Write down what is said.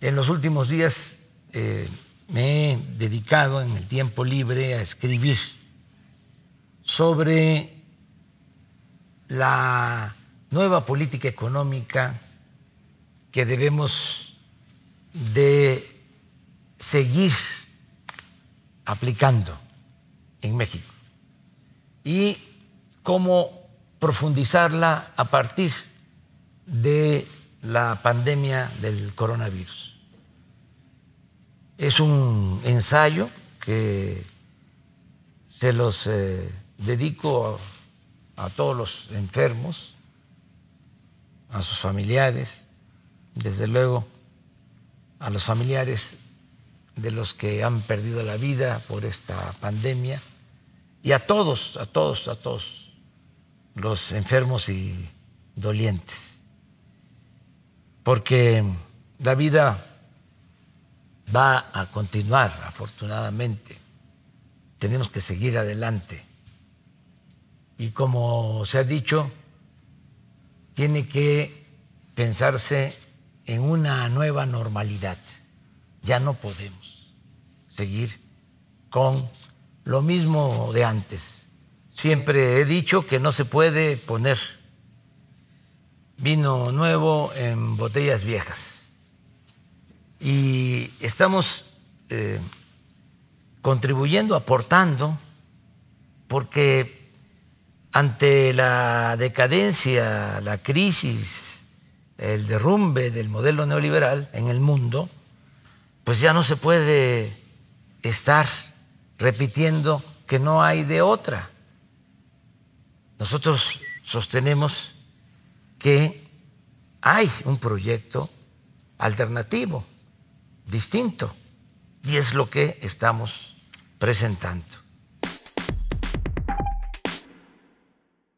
En los últimos días eh, me he dedicado en el tiempo libre a escribir sobre la nueva política económica que debemos de seguir aplicando en México y cómo profundizarla a partir de la pandemia del coronavirus. Es un ensayo que se los eh, dedico a todos los enfermos, a sus familiares, desde luego a los familiares de los que han perdido la vida por esta pandemia y a todos, a todos, a todos los enfermos y dolientes porque la vida va a continuar, afortunadamente. Tenemos que seguir adelante. Y como se ha dicho, tiene que pensarse en una nueva normalidad. Ya no podemos seguir con lo mismo de antes. Siempre he dicho que no se puede poner vino nuevo en botellas viejas. Y estamos eh, contribuyendo, aportando, porque ante la decadencia, la crisis, el derrumbe del modelo neoliberal en el mundo, pues ya no se puede estar repitiendo que no hay de otra. Nosotros sostenemos que hay un proyecto alternativo, distinto, y es lo que estamos presentando.